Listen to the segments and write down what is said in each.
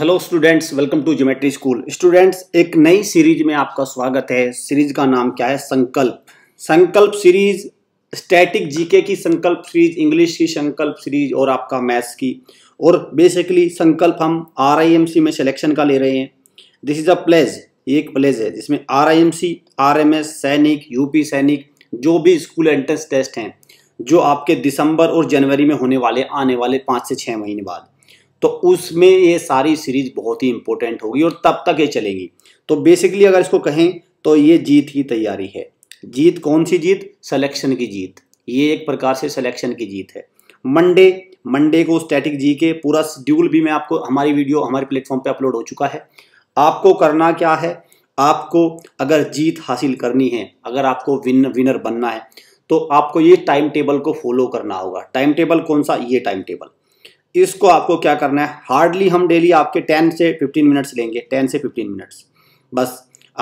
hello students welcome to geometry school students एक नई series में आपका स्वागत है सीरीज का नाम क्या है संकल्प संकल्प सीरीज स्टैटिक जीके की संकल्प सीरीज इंग्लिश की संकल्प सीरीज और आपका मैथ्स की और बेसिकली संकल्प हम आरआईएमसी में सिलेक्शन का ले रहे हैं दिस इज़ अ प्लेज ये एक प्लेज है जिसमें एम एस सैनिक यूपी सैनिक जो भी स्कूल एंट्रेंस टेस्ट हैं जो आपके दिसंबर और जनवरी में होने वाले आने वाले पाँच से छः महीने बाद तो उसमें ये सारी सीरीज बहुत ही इंपॉर्टेंट होगी और तब तक ये चलेगी तो बेसिकली अगर इसको कहें तो ये जीत की तैयारी है जीत कौन सी जीत सिलेक्शन की जीत ये एक प्रकार से सिलेक्शन की जीत है मंडे मंडे को स्टैटिक जी के पूरा शेड्यूल भी मैं आपको हमारी वीडियो हमारे प्लेटफॉर्म पे अपलोड हो चुका है आपको करना क्या है आपको अगर जीत हासिल करनी है अगर आपको विन विनर बनना है तो आपको ये टाइम टेबल को फॉलो करना होगा टाइम टेबल कौन सा ये टाइम टेबल इसको आपको क्या करना है हार्डली हम डेली आपके टेन से फिफ्टीन मिनट्स लेंगे टेन से फिफ्टीन मिनट्स बस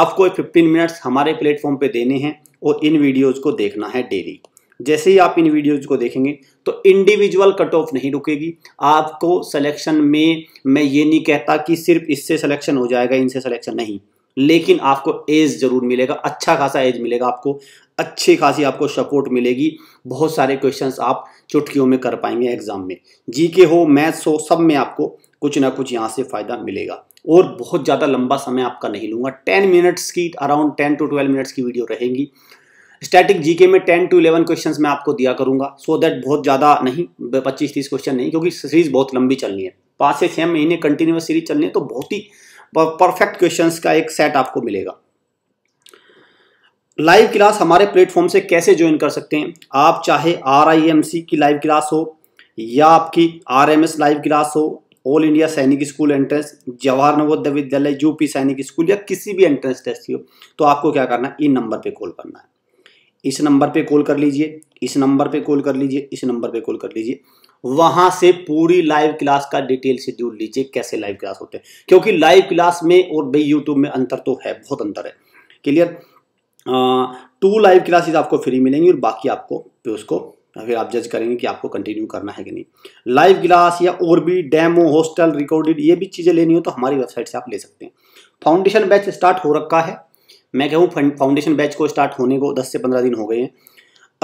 आपको फिफ्टीन मिनट्स हमारे प्लेटफॉर्म पे देने हैं और इन वीडियोज़ को देखना है डेली जैसे ही आप इन वीडियोज़ को देखेंगे तो इंडिविजुअल कट ऑफ नहीं रुकेगी आपको सिलेक्शन में मैं ये नहीं कहता कि सिर्फ इससे सिलेक्शन हो जाएगा इनसे सिलेक्शन नहीं लेकिन आपको एज ज़रूर मिलेगा अच्छा खासा एज मिलेगा आपको अच्छी खासी आपको सपोर्ट मिलेगी बहुत सारे क्वेश्चंस आप चुटकियों में कर पाएंगे एग्ज़ाम में जीके हो मैथ्स हो सब में आपको कुछ ना कुछ यहाँ से फ़ायदा मिलेगा और बहुत ज़्यादा लंबा समय आपका नहीं लूंगा टेन मिनट्स की around ten to twelve minutes की वीडियो रहेगी स्टैटिक जीके में टेन टू इलेवन क्वेश्चंस मैं आपको दिया करूंगा सो so दैट बहुत ज़्यादा नहीं पच्चीस तीस क्वेश्चन नहीं क्योंकि सीरीज़ बहुत लंबी चलनी है पाँच से छः महीने कंटिन्यूस सीरीज चलनी है तो बहुत ही परफेक्ट क्वेश्चंस का एक सेट आपको मिलेगा लाइव क्लास हमारे प्लेटफॉर्म से कैसे ज्वाइन कर सकते हैं आप चाहे आर की लाइव क्लास हो या आपकी आर लाइव क्लास हो all India Sainik school entrance Jawahar Navodaya Vidyalaya UP सैनिक स्कूल या किसी भी एंट्रेंस टेस्ट की हो तो आपको क्या करना है इन नंबर पे कॉल करना है इस नंबर पे कॉल कर लीजिए इस नंबर पे कॉल कर लीजिए इस नंबर पे कॉल कर लीजिए वहां से पूरी लाइव क्लास का डिटेल शेड्यूल लीजिए कैसे लाइव क्लास होते हैं क्योंकि लाइव क्लास में और भाई यूट्यूब में अंतर तो है बहुत अंतर है क्लियर टू लाइव क्लासेस आपको फ्री मिलेंगी और बाकी आपको उसको फिर आप जज करेंगे कि आपको कंटिन्यू करना है कि नहीं लाइव क्लास या और भी डेमो हॉस्टल रिकॉर्डेड ये भी चीज़ें लेनी हो तो हमारी वेबसाइट से आप ले सकते हैं फाउंडेशन बैच स्टार्ट हो रखा है मैं कहूँ फाउंडेशन बैच को स्टार्ट होने को 10 से 15 दिन हो गए हैं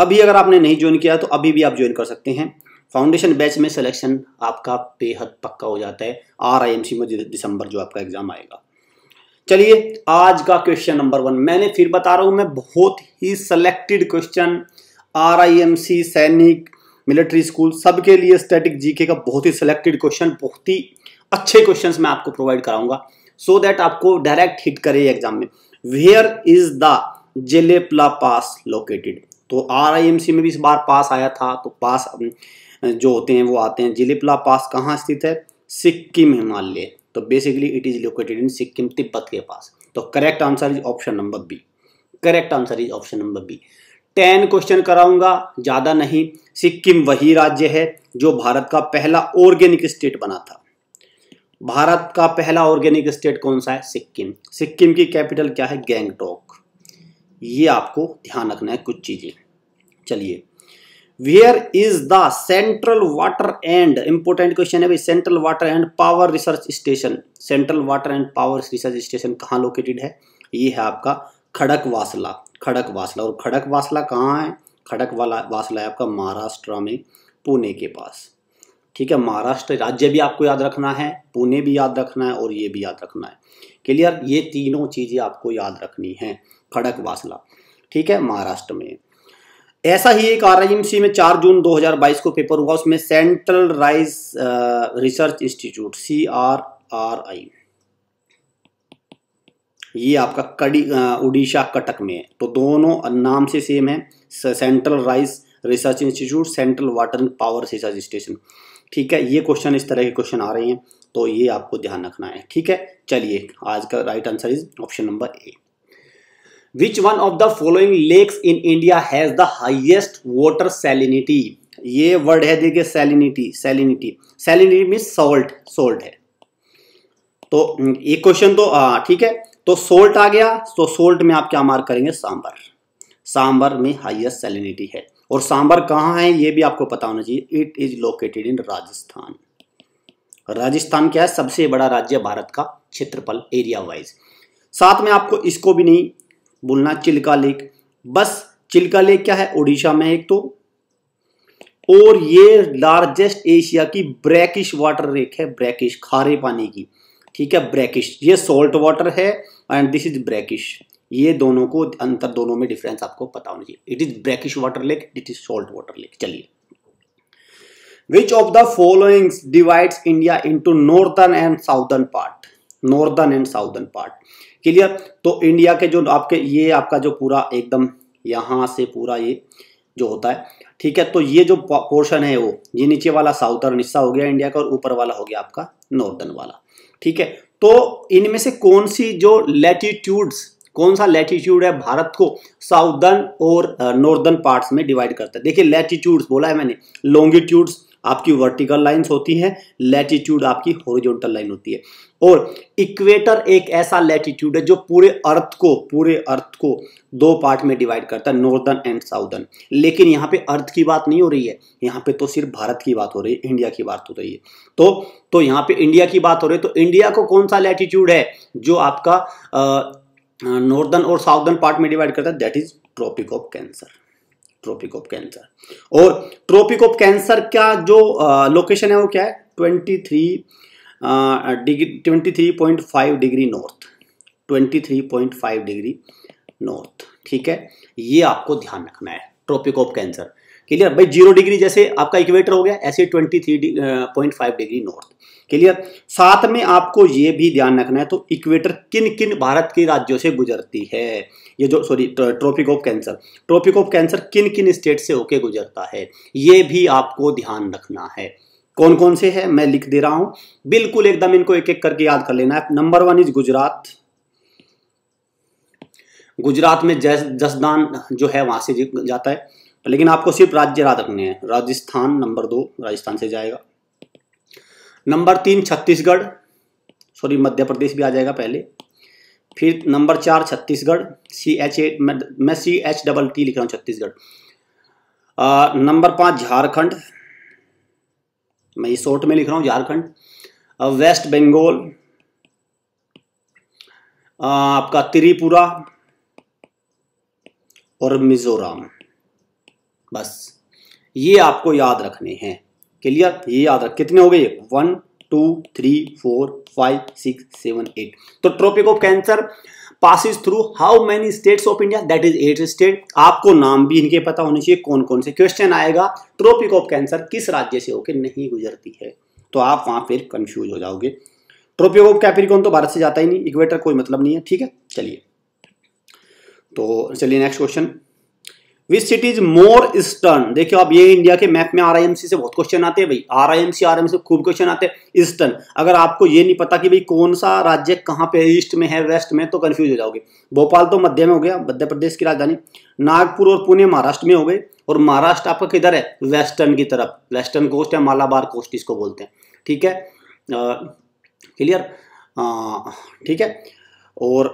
अभी अगर आपने नहीं ज्वाइन किया तो अभी भी आप ज्वाइन कर सकते हैं फाउंडेशन बैच में सिलेक्शन आपका बेहद पक्का हो जाता है आर आई एम सी में दिसंबर जो आपका एग्जाम आएगा चलिए आज का क्वेश्चन नंबर वन मैंने फिर बता रहा हूँ मैं बहुत ही selected question R I M C Sainik military school सबके लिए स्टैटिक जीके का बहुत ही सिलेक्टेड क्वेश्चन बहुत ही अच्छे क्वेश्चन मैं आपको प्रोवाइड कराऊंगा सो so दैट आपको डायरेक्ट हिट करे एग्जाम में where is the Jelepla pass located तो आर में भी इस बार पास आया था तो पास जो होते हैं वो आते हैं जिलिपला पास कहाँ स्थित है सिक्किम हिमालय तो basically it is located in Sikkim Tibet के पास तो correct answer is option number B correct answer is option number B ten question कराऊंगा ज़्यादा नहीं सिक्किम वही राज्य है जो भारत का पहला ऑर्गेनिक स्टेट बना था भारत का पहला ऑर्गेनिक स्टेट कौन सा है सिक्किम सिक्किम की कैपिटल क्या है गैंगटोक ये आपको ध्यान रखना है कुछ चीज़ें चलिए where is the central water and important question है भाई central water and power research station central water and power research station कहाँ लोकेटेड है ये है आपका खड़क वासला खड़क वासला और खड़क वासला कहाँ है खड़क वाला वासला है आपका महाराष्ट्र में पुणे के पास ठीक है महाराष्ट्र राज्य भी आपको याद रखना है पुणे भी याद रखना है और ये भी याद रखना है क्लियर ये तीनों चीज़ें आपको याद रखनी है खड़क वासला ठीक है महाराष्ट्र में ऐसा ही एक आर में 4 जून 2022 को पेपर हुआ उसमें central rice research institute C R R I ये आपका कड़ी उड़ीसा कटक में है तो दोनों नाम से सेम है central rice research institute central water and power research station ठीक है ये क्वेश्चन इस तरह के क्वेश्चन आ रहे हैं तो ये आपको ध्यान रखना है ठीक है चलिए आज का right answer is option number A which one of the following lakes in India has the highest water salinity ये वर्ड है देखिए salinity salinity salinity mean salt salt है तो ये हम्म, क्वेश्चन तो ठीक है तो सोल्ट आ गया तो सोल्ट में आप क्या मार्क करेंगे सांबर सांबर में हाइएस्ट सैलिनिटी है और सांबर कहाँ है ये भी आपको पता होना चाहिए it is located in Rajasthan Rajasthan क्या है सबसे बड़ा राज्य भारत का क्षेत्रफल एरिया वाइज साथ में आपको इसको भी नहीं बोलना चिल्का लेक बस चिल्का लेक क्या है ओडिशा में एक तो और ये लार्जेस्ट एशिया की ब्रैकिश वाटर लेक है ब्रैकिश खारे पानी की ठीक है ब्रैकिश ये सॉल्ट वाटर है एंड दिस इज ब्रैकिश ये दोनों को अंतर दोनों में डिफरेंस आपको पता होना चाहिए it is brackish water lake it is salt water lake चलिए which of the followings divides India into northern and southern part northern and southern part clear तो इंडिया के जो आपके ये आपका जो पूरा एकदम यहाँ से पूरा ये जो होता है ठीक है तो ये जो पोर्शन है वो ये नीचे वाला साउथर्न हिस्सा हो गया इंडिया का और ऊपर वाला हो गया आपका नॉर्दर्न वाला ठीक है तो इनमें से कौन सी जो लेटीट्यूड्स कौन सा लेटीट्यूड है भारत को साउदर्न और नॉर्दर्न पार्ट्स में डिवाइड करता है देखिए लेटीट्यूड्स बोला है मैंने लॉन्गिट्यूड्स आपकी वर्टिकल लाइंस होती हैं लैटिट्यूड आपकी हॉरिजॉन्टल लाइन होती है और इक्वेटर एक ऐसा लैटिट्यूड है जो पूरे अर्थ को पूरे अर्थ को दो पार्ट में डिवाइड करता है नॉर्दर्न एंड साउदर्न लेकिन यहाँ पे अर्थ की बात नहीं हो रही है यहाँ पे तो सिर्फ भारत की बात हो रही है इंडिया की बात हो रही है तो तो यहाँ पे इंडिया की बात हो रही है तो इंडिया को कौन सा लैटिट्यूड है जो आपका नॉर्दर्न और साउदर्न पार्ट में डिवाइड करता है that is tropic of cancer tropic of cancer और ट्रोपिक ऑफ कैंसर का जो लोकेशन है वो क्या है twenty three degree twenty three point five degree north twenty three point five degree north ठीक है ये आपको ध्यान रखना है ट्रोपिक ऑफ कैंसर क्लियर भाई जीरो डिग्री जैसे आपका इक्वेटर हो गया ऐसे twenty three point five degree north clear साथ में आपको ये भी ध्यान रखना है तो इक्वेटर किन किन भारत के राज्यों से गुजरती है ये जो sorry tropic of cancer tropic of cancer किन किन स्टेट से होके गुजरता है ये भी आपको ध्यान रखना है कौन कौन से है मैं लिख दे रहा हूं बिल्कुल एकदम इनको एक एक करके याद कर लेना है number one is Gujarat Gujarat में जस जसदान जो है वहां से जाता है लेकिन आपको सिर्फ राज्य याद रखने हैं राजस्थान नंबर दो राजस्थान से जाएगा नंबर तीन छत्तीसगढ़ सॉरी मध्य प्रदेश भी आ जाएगा पहले फिर नंबर चार छत्तीसगढ़ सी एच ए मैं सी एच डबल टी लिख रहा हूँ छत्तीसगढ़ नंबर पाँच झारखंड मैं ये शॉर्ट में लिख रहा हूँ झारखंड वेस्ट बंगाल आपका त्रिपुरा और मिजोरम बस ये आपको याद रखने हैं क्लियर ये याद रख कितने हो गए one two three four five six seven eight तो tropic of cancer passes through how many states of India that is eight state आपको नाम भी इनके पता होने चाहिए कौन कौन से क्वेश्चन आएगा ट्रॉपिक ऑफ कैंसर किस राज्य से होकर नहीं गुजरती है तो आप वहां फिर कंफ्यूज हो जाओगे ट्रॉपिक ऑफ कैपरिकॉन तो भारत से जाता ही नहीं इक्वेटर कोई मतलब नहीं है ठीक है चलिए तो चलिए next question which city is more eastern देखियो अब ये इंडिया के मैप में आर से बहुत क्वेश्चन आते हैं भाई आर आई एम से खूब क्वेश्चन आते हैं ईस्टर्न अगर आपको ये नहीं पता कि भाई कौन सा राज्य कहाँ पे ईस्ट में है वेस्ट में तो कन्फ्यूज हो जाओगे भोपाल तो मध्य में हो गया मध्य प्रदेश की राजधानी नागपुर और पुणे महाराष्ट्र में हो गए और महाराष्ट्र आपका किधर है वेस्टर्न की तरफ वेस्टर्न कोस्ट या मालाबार कोस्ट इसको बोलते हैं ठीक है क्लियर ठीक है और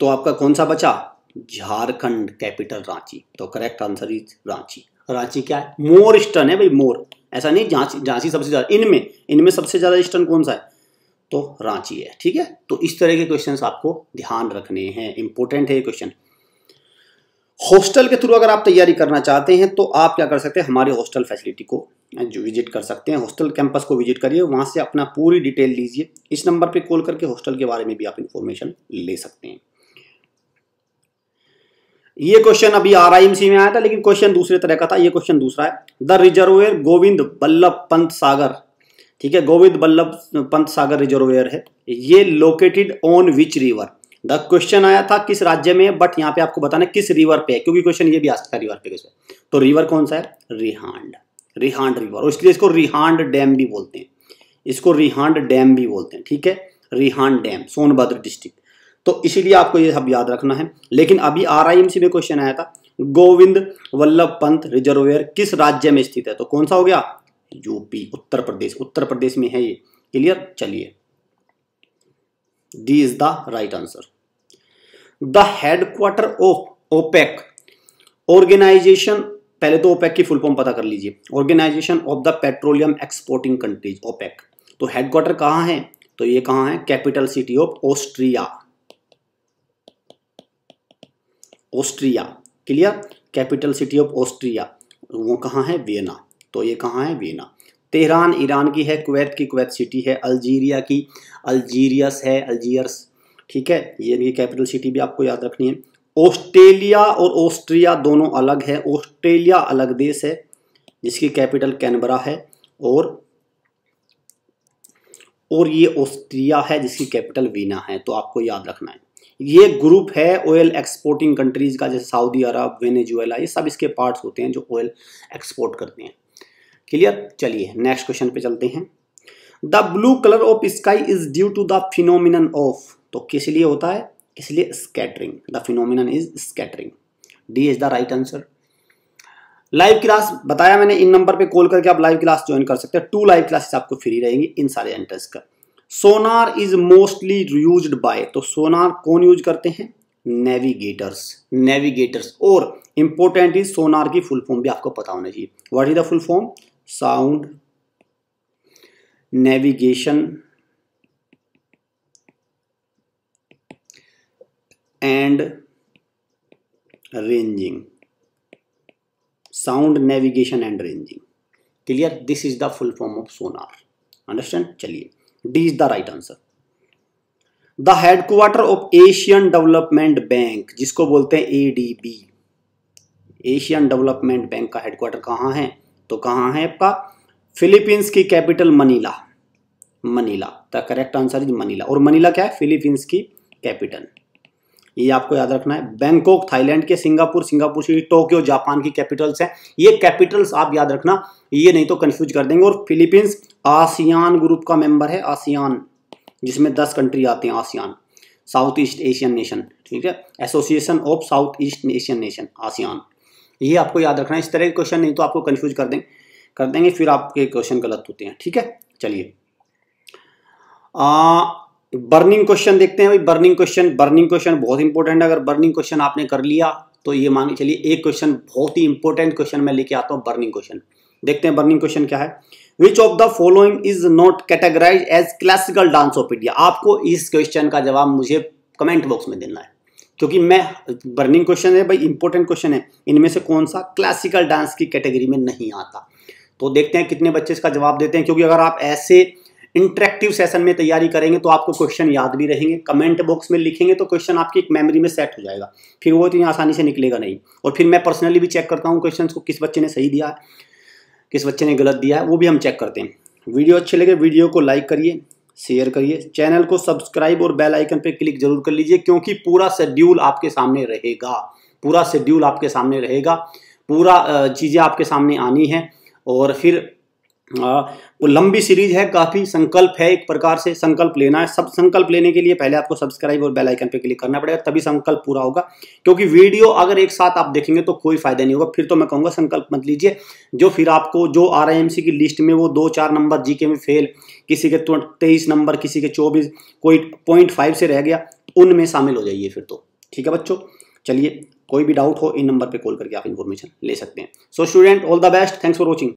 तो आपका कौन सा बचा झारखंड कैपिटल रांची तो correct answer is Ranchi Ranchi क्या है मोर स्टर्न है भाई मोर ऐसा नहीं झांसी झांसी सबसे ज़्यादा इनमें इनमें सबसे ज़्यादा स्टर्न कौन सा है तो रांची है ठीक है तो इस तरह के क्वेश्चन आपको ध्यान रखने हैं इंपॉर्टेंट है ये क्वेश्चन हॉस्टल के थ्रू अगर आप तैयारी करना चाहते हैं तो आप क्या कर सकते हैं हमारे हॉस्टल फैसिलिटी को जो विजिट कर सकते हैं हॉस्टल कैंपस को विजिट करिए वहाँ से अपना पूरी डिटेल लीजिए इस नंबर पे कॉल करके हॉस्टल के बारे में भी आप इन्फॉर्मेशन ले सकते हैं ये क्वेश्चन अभी आर में आया था लेकिन क्वेश्चन दूसरे तरह का था ये क्वेश्चन दूसरा है द रिजर्वेयर गोविंद बल्लभ पंत सागर ठीक है गोविंद बल्लभ पंत सागर रिजर्वेयर है ये located on which river the question आया था किस राज्य में बट यहाँ पे आपको बताना किस रिवर पे है क्योंकि क्वेश्चन ये भी आ सकता है रिवर पे किस तो रिवर कौन सा है रिहांड रिहांड रिवर और इसलिए इसको रिहांड डैम भी बोलते हैं इसको रिहांड डैम भी बोलते हैं ठीक है रिहांड डैम सोनभद्र डिस्ट्रिक्ट तो इसीलिए आपको ये सब याद रखना है लेकिन अभी आर में क्वेश्चन आया था गोविंद वल्लभ पंत रिजर्वेयर किस राज्य में स्थित है तो कौन सा हो गया यूपी उत्तर प्रदेश उत्तर प्रदेश में है ये क्लियर चलिए D is the right answer the headquarter of OPEC organisation पहले तो ओपेक की फुल फॉर्म पता कर लीजिए organisation of the petroleum exporting countries OPEC तो हेडक्वार्टर कहां है तो ये कहां है capital city of Austria Austria clear capital city of Austria वो कहाँ है वियना तो ये कहाँ है वियना तेहरान ईरान की है कुवैत की कुवैत सिटी है अल्जीरिया की अल्जीरियस है अल्जीयर्स ठीक है ये इनकी कैपिटल सिटी भी आपको याद रखनी है ऑस्ट्रेलिया और ऑस्ट्रिया दोनों अलग है ऑस्ट्रेलिया अलग देश है जिसकी कैपिटल कैनबरा है और और ये ऑस्ट्रिया है जिसकी कैपिटल वीना है तो आपको याद रखना है ये ग्रुप है ऑयल एक्सपोर्टिंग कंट्रीज का जैसे सऊदी अरब वेनेजुएला ये सब इसके पार्ट्स होते हैं जो ऑयल एक्सपोर्ट करते हैं क्लियर चलिए नेक्स्ट क्वेश्चन पे चलते हैं the blue colour of sky is due to the phenomenon of तो किस लिए होता है इसलिए scattering the phenomenon is scattering D is the right answer live class बताया मैंने इन नंबर पे कॉल करके आप लाइव क्लास ज्वाइन कर सकते हैं टू लाइव क्लासेस आपको फ्री रहेंगी इन सारे एंटर्स का sonar is mostly use by तो सोनार कौन यूज करते हैं नेविगेटर्स नेविगेटर्स और इंपॉर्टेंट इज सोनार की फुल फॉर्म भी आपको पता होना चाहिए what is the full form sound navigation and ranging sound navigation and ranging clear this is the full form of sonar understand चलिए D is the right answer the headquarter of Asian development bank जिसको बोलते हैं ADB Asian development bank का headquarter कहां है तो कहां है आपका फिलीपींस की capital Manila Manila the correct answer is Manila और मनीला क्या है फिलीपींस की कैपिटल ये आपको याद रखना है बैंकॉक थाईलैंड के Singapore Singapore city Tokyo Japan की कैपिटल्स हैं ये कैपिटल्स आप याद रखना ये नहीं तो कन्फ्यूज कर देंगे और फिलीपींस आसियान ग्रुप का मेंबर है आसियान जिसमें दस कंट्री आते हैं ASEAN south east Asian nation ठीक है association of south east Asian nation ASEAN ये आपको याद रखना है इस तरह के क्वेश्चन नहीं तो आपको कन्फ्यूज कर देंगे कर देंगे फिर आपके क्वेश्चन गलत होते हैं ठीक है चलिए बर्निंग क्वेश्चन देखते हैं भाई बर्निंग क्वेश्चन बर्निंग क्वेश्चन बहुत इंपॉर्टेंट है अगर बर्निंग क्वेश्चन आपने कर लिया तो ये मान के चलिए एक क्वेश्चन बहुत ही इंपॉर्टेंट क्वेश्चन मैं लेके आता हूँ बर्निंग क्वेश्चन देखते हैं बर्निंग क्वेश्चन क्या है which of the following is not categorise as classical dance of India आपको इस क्वेश्चन का जवाब मुझे कमेंट बॉक्स में देना है क्योंकि मैं बर्निंग क्वेश्चन है भाई इंपॉर्टेंट क्वेश्चन है इनमें से कौन सा क्लासिकल डांस की कैटेगरी में नहीं आता तो देखते हैं कितने बच्चे इसका जवाब देते हैं क्योंकि अगर आप ऐसे इंटरेक्टिव सेशन में तैयारी करेंगे तो आपको क्वेश्चन याद भी रहेंगे कमेंट बॉक्स में लिखेंगे तो क्वेश्चन आपकी एक मेमोरी में सेट हो जाएगा फिर वो इतनी आसानी से निकलेगा नहीं और फिर मैं पर्सनली भी चेक करता हूँ क्वेश्चन को किस बच्चे ने सही दिया है किस बच्चे ने गलत दिया है वो भी हम चेक करते हैं वीडियो अच्छे लगे वीडियो को लाइक करिए शेयर करिए चैनल को सब्सक्राइब और बेल आइकन पर क्लिक जरूर कर लीजिए क्योंकि पूरा शेड्यूल आपके सामने रहेगा पूरा शेड्यूल आपके सामने रहेगा पूरा चीज़ें आपके सामने आनी है और फिर हाँ, वो लंबी सीरीज है काफ़ी संकल्प है एक प्रकार से संकल्प लेना है सब संकल्प लेने के लिए पहले आपको सब्सक्राइब और बेल आइकन पे क्लिक करना पड़ेगा तभी संकल्प पूरा होगा क्योंकि वीडियो अगर एक साथ आप देखेंगे तो कोई फायदा नहीं होगा फिर तो मैं कहूँगा संकल्प मत लीजिए जो फिर आपको जो आर की लिस्ट में वो दो चार नंबर जी में फेल किसी के तो तेईस नंबर किसी के चौबीस कोई पॉइंट से रह गया उनमें शामिल हो जाइए फिर तो ठीक है बच्चों चलिए कोई भी डाउट हो इन नंबर पर कॉल करके आप इन्फॉर्मेशन ले सकते हैं so student all the best thanks for watching